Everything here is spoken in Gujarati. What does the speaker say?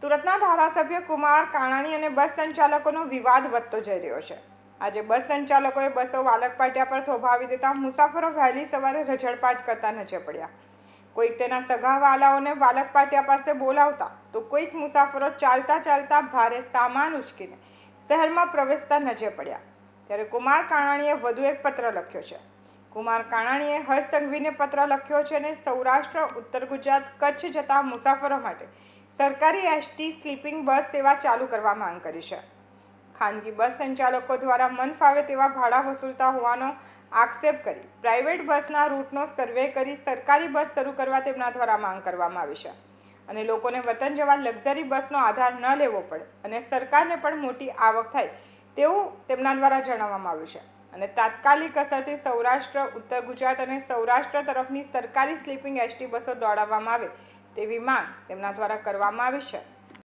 સુરતના ધારાસભ્ય કુમાર કાણાણી અને બસ સંચાલકોનો વિવાદ વધતો જઈ રહ્યો છે આજે બસ સંચાલકોએ બસો વાલક પાટિયા પર થોભાવી દેતા મુસાફરો વહેલી સવારે રઝળપાટ કરતા નજર પડ્યા કોઈક તેના સગા વાલાઓને વાલક પાટિયા પાસે બોલાવતા તો કોઈક મુસાફરો ચાલતા ચાલતા ભારે સામાન ઉચકીને શહેરમાં પ્રવેશતા નજર પડ્યા ત્યારે કુમાર કાણાણીએ વધુ એક પત્ર લખ્યો છે કુમાર કાણાણીએ હર્ષ સંઘવીને પત્ર લખ્યો છે અને સૌરાષ્ટ્ર ઉત્તર ગુજરાત કચ્છ જતા મુસાફરો માટે સરકારી એસટી સ્લીપિંગ બસ સેવા ચાલુ કરવા માંગ કરી છે ખાનગી બસ સંચાલકો દ્વારા મન ફાવે તેવા ભાડા વસૂલતા હોવાનો આક્ષેપ કરી પ્રાઇવેટ બસના રૂટનો સર્વે કરી સરકારી બસ શરૂ કરવા તેમના દ્વારા માંગ કરવામાં આવી છે અને લોકોને વતન જવા લક્ઝરી બસનો આધાર ન લેવો પડે અને સરકારને પણ મોટી આવક થાય તેવું તેમના દ્વારા જણાવવામાં આવ્યું છે અને તાત્કાલિક અસરથી સૌરાષ્ટ્ર ઉત્તર ગુજરાત અને સૌરાષ્ટ્ર તરફની સરકારી સ્લીપિંગ એસટી બસો દોડાવવામાં આવે તેવી માંગ તેમના દ્વારા કરવામાં આવી છે